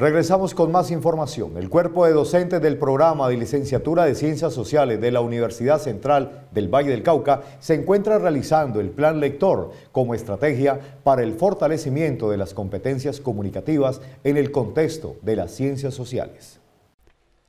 Regresamos con más información. El cuerpo de docentes del programa de licenciatura de Ciencias Sociales de la Universidad Central del Valle del Cauca se encuentra realizando el Plan Lector como estrategia para el fortalecimiento de las competencias comunicativas en el contexto de las ciencias sociales.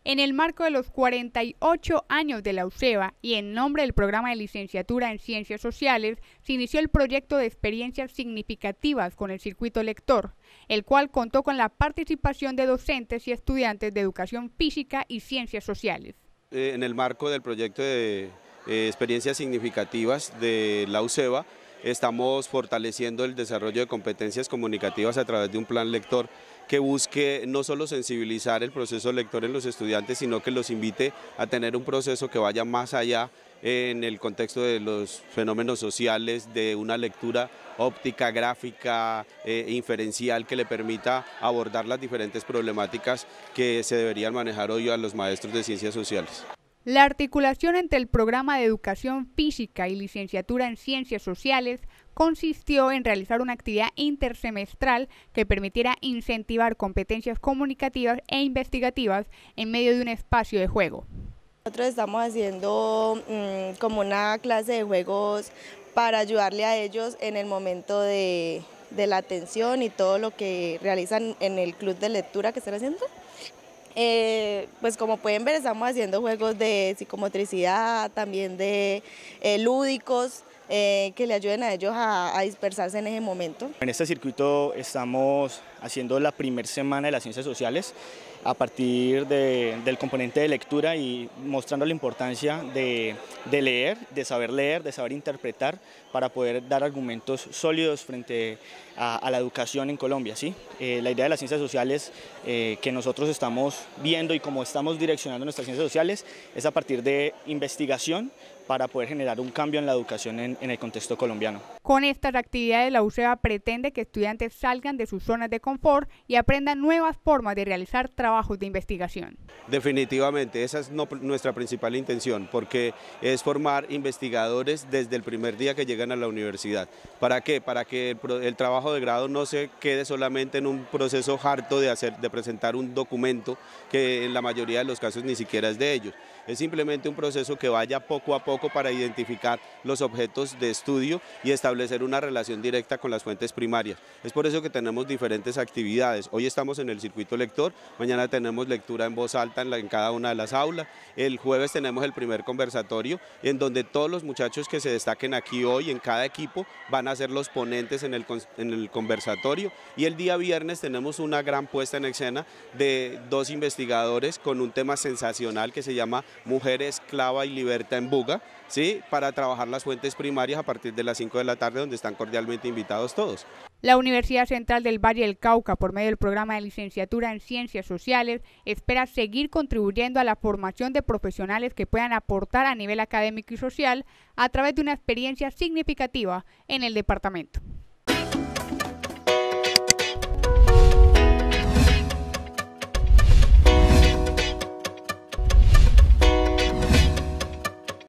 En el marco de los 48 años de la UCEBA y en nombre del programa de licenciatura en Ciencias Sociales, se inició el proyecto de experiencias significativas con el circuito lector, el cual contó con la participación de docentes y estudiantes de educación física y ciencias sociales. Eh, en el marco del proyecto de eh, experiencias significativas de la UCEBA, Estamos fortaleciendo el desarrollo de competencias comunicativas a través de un plan lector que busque no solo sensibilizar el proceso lector en los estudiantes, sino que los invite a tener un proceso que vaya más allá en el contexto de los fenómenos sociales, de una lectura óptica, gráfica, eh, inferencial que le permita abordar las diferentes problemáticas que se deberían manejar hoy a los maestros de ciencias sociales. La articulación entre el programa de educación física y licenciatura en ciencias sociales consistió en realizar una actividad intersemestral que permitiera incentivar competencias comunicativas e investigativas en medio de un espacio de juego. Nosotros estamos haciendo mm, como una clase de juegos para ayudarle a ellos en el momento de la atención y todo lo que realizan en el club de lectura que están haciendo. Eh, pues como pueden ver estamos haciendo juegos de psicomotricidad, también de eh, lúdicos, eh, que le ayuden a ellos a, dispersarse en ese momento. En este circuito estamos haciendo la primera semana de las ciencias sociales a partir del componente de lectura y mostrando la importancia de, leer, de saber leer, de saber interpretar para poder dar argumentos sólidos frente a, la educación en Colombia. ¿sí? Eh, la idea de las ciencias sociales eh, que nosotros estamos viendo y cómo estamos direccionando nuestras ciencias sociales es a partir de investigación, para poder generar un cambio en la educación en, en el contexto colombiano. Con estas actividades, la UCEA pretende que estudiantes salgan de sus zonas de confort y aprendan nuevas formas de realizar trabajos de investigación. Definitivamente, esa es nuestra principal intención, porque es formar investigadores desde el primer día que llegan a la universidad. ¿Para qué? Para que el, trabajo de grado no se quede solamente en un proceso harto de, hacer, de presentar un documento, que en la mayoría de los casos ni siquiera es de ellos. Es simplemente un proceso que vaya poco a poco para identificar los objetos de estudio y establecer ser una relación directa con las fuentes primarias. Es por eso que tenemos diferentes actividades. Hoy estamos en el circuito lector, mañana tenemos lectura en voz alta en, cada una de las aulas, el jueves tenemos el primer conversatorio en donde todos los muchachos que se destaquen aquí hoy en cada equipo van a ser los ponentes en el, conversatorio y el día viernes tenemos una gran puesta en escena de dos investigadores con un tema sensacional que se llama Mujer esclava y libertad en Buga, ¿sí? para trabajar las fuentes primarias a partir de las 5 de la tarde donde están cordialmente invitados todos. La Universidad Central del Valle del Cauca, por medio del programa de licenciatura en Ciencias Sociales, espera seguir contribuyendo a la formación de profesionales que puedan aportar a nivel académico y social a través de una experiencia significativa en el departamento.